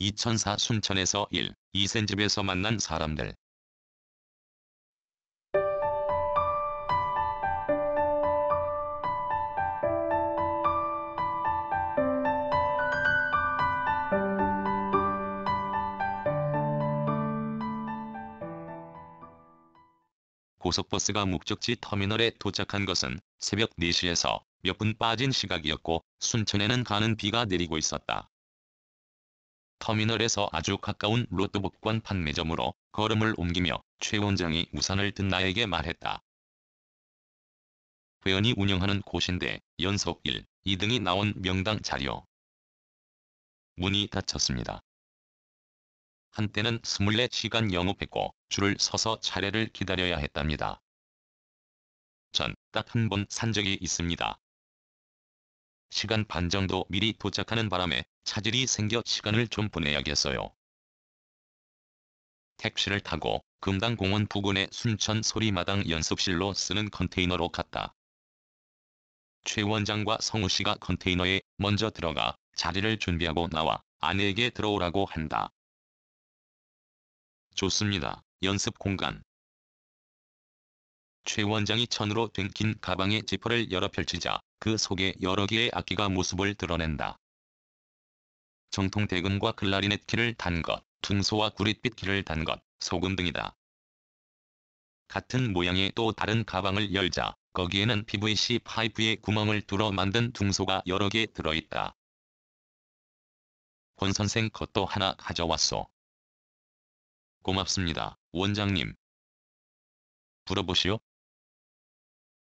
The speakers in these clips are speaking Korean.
2004 순천에서 1, 2센집에서 만난 사람들 고속버스가 목적지 터미널에 도착한 것은 새벽 4시에서 몇 분 빠진 시각이었고 순천에는 가는 비가 내리고 있었다. 터미널에서 아주 가까운 로또복권 판매점으로 걸음을 옮기며 최 원장이 우산을 든 나에게 말했다. 회원이 운영하는 곳인데 연속 1, 2등이 나온 명당 자료. 문이 닫혔습니다. 한때는 24시간 영업했고 줄을 서서 차례를 기다려야 했답니다. 전 딱 한 번 산 적이 있습니다. 시간 반 정도 미리 도착하는 바람에 차질이 생겨 시간을 좀 보내야겠어요. 택시를 타고 금당공원 부근의 순천 소리마당 연습실로 쓰는 컨테이너로 갔다. 최 원장과 성우 씨가 컨테이너에 먼저 들어가 자리를 준비하고 나와 아내에게 들어오라고 한다. 좋습니다. 연습 공간. 최 원장이 천으로 된 긴 가방의 지퍼를 열어 펼치자 그 속에 여러 개의 악기가 모습을 드러낸다. 정통 대금과 클라리넷 키를 단 것, 둔소와 구릿빛 키를 단 것, 소금 등이다. 같은 모양의 또 다른 가방을 열자 거기에는 PVC 파이프의 구멍을 뚫어 만든 둥소가 여러 개 들어있다. 권 선생 것도 하나 가져왔소. 고맙습니다, 원장님. 불어보시오.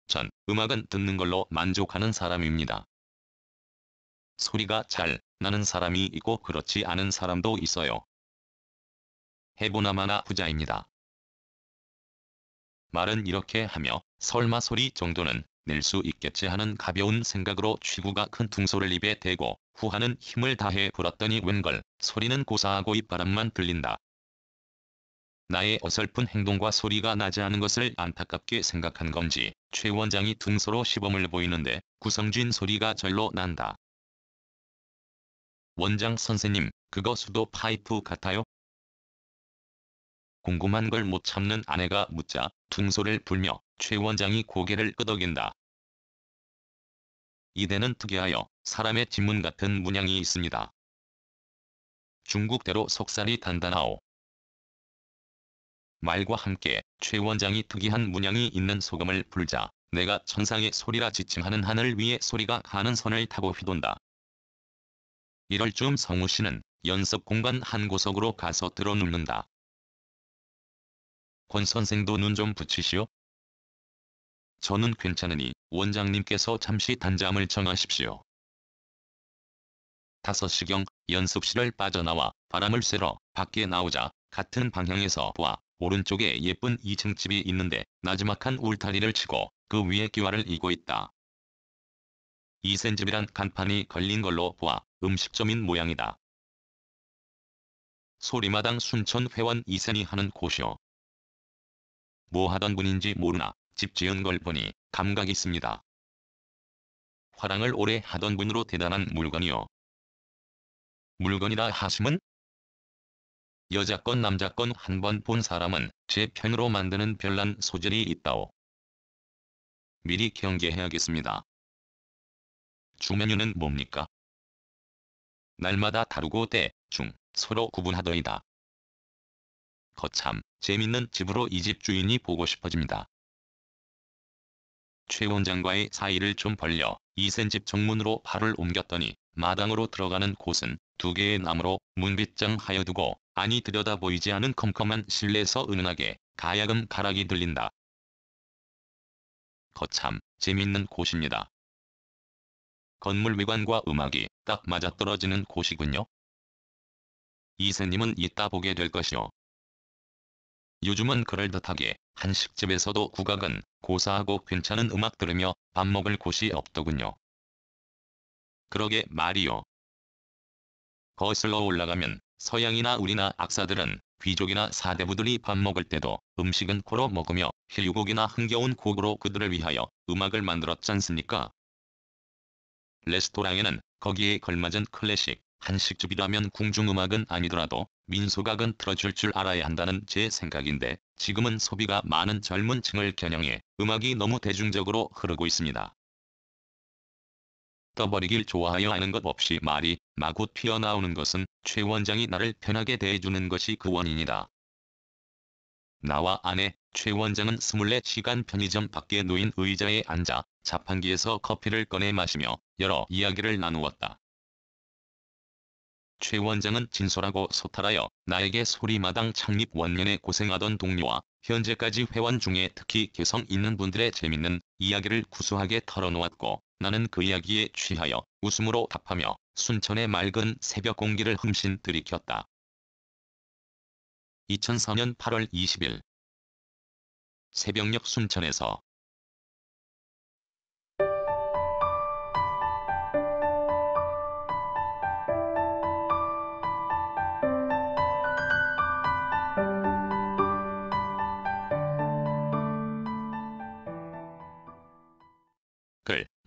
전 음악은 듣는 걸로 만족하는 사람입니다. 소리가 잘 나는 사람이 있고 그렇지 않은 사람도 있어요. 해보나마나 부자입니다. 말은 이렇게 하며 설마 소리 정도는 낼 수 있겠지 하는 가벼운 생각으로 취구가 큰 둥소를 입에 대고 후하는 힘을 다해 불었더니 웬걸 소리는 고사하고 입바람만 들린다. 나의 어설픈 행동과 소리가 나지 않은 것을 안타깝게 생각한 건지 최 원장이 둔소로 시범을 보이는데 구성진 소리가 절로 난다. 원장 선생님, 그거 수도 파이프 같아요? 궁금한 걸 못 참는 아내가 묻자 둔소를 불며 최 원장이 고개를 끄덕인다. 이대는 특이하여 사람의 지문 같은 문양이 있습니다. 중국대로 속살이 단단하오 말과 함께 최 원장이 특이한 문양이 있는 소금을 불자 내가 천상의 소리라 지칭하는 하늘 위에 소리가 가는 선을 타고 휘돈다. 이럴 쯤 성우 씨는 연습 공간 한 구석으로 가서 들어 눕는다. 권 선생도 눈 좀 붙이시오. 저는 괜찮으니 원장님께서 잠시 단잠을 청하십시오. 5시경 연습실을 빠져나와 바람을 쐬러 밖에 나오자 같은 방향에서 보아 오른쪽에 예쁜 2층 집이 있는데 나지막한 울타리를 치고 그 위에 기와를 이고 있다. 이센집이란 간판이 걸린 걸로 보아 음식점인 모양이다. 소리마당 순천 회원 이센이 하는 곳이요. 뭐 하던 분인지 모르나 집 지은 걸 보니 감각 있습니다. 화랑을 오래 하던 분으로 대단한 물건이요. 물건이라 하심은 여자건 남자건 한 번 본 사람은 제 편으로 만드는 별난 소질이 있다오. 미리 경계해야겠습니다. 주메뉴는 뭡니까? 날마다 다르고 때, 중, 서로 구분하더이다. 거참, 재밌는 집으로 이 집 주인이 보고 싶어집니다. 최 원장과의 사이를 좀 벌려 이센집 정문으로 발을 옮겼더니 마당으로 들어가는 곳은 두 개의 나무로 문빗장 하여 두고 아니 들여다보이지 않은 컴컴한 실내에서 은은하게 가야금 가락이 들린다. 거참 재밌는 곳입니다. 건물 외관과 음악이 딱 맞아떨어지는 곳이군요. 이세님은 이따 보게 될 것이요. 요즘은 그럴듯하게 한식집에서도 국악은 고사하고 괜찮은 음악 들으며 밥 먹을 곳이 없더군요. 그러게 말이요. 거슬러 올라가면 서양이나 우리나 악사들은 귀족이나 사대부들이 밥 먹을 때도 음식은 코로 먹으며 힐유곡이나 흥겨운 곡으로 그들을 위하여 음악을 만들었지 않습니까? 레스토랑에는 거기에 걸맞은 클래식, 한식집이라면 궁중음악은 아니더라도 민속악은 틀어줄 줄 알아야 한다는 제 생각인데 지금은 소비가 많은 젊은 층을 겨냥해 음악이 너무 대중적으로 흐르고 있습니다. 떠버리길 좋아하여 아는 것 없이 말이 마구 튀어나오는 것은 최 원장이 나를 편하게 대해주는 것이 그 원인이다. 나와 아내, 최 원장은 24시간 편의점 밖에 놓인 의자에 앉아 자판기에서 커피를 꺼내 마시며 여러 이야기를 나누었다. 최 원장은 진솔하고 소탈하여 나에게 소리마당 창립 원년에 고생하던 동료와 현재까지 회원 중에 특히 개성 있는 분들의 재밌는 이야기를 구수하게 털어놓았고 나는 그 이야기에 취하여 웃음으로 답하며 순천의 맑은 새벽 공기를 흠씬 들이켰다. 2004년 8월 20일 새벽녘 순천에서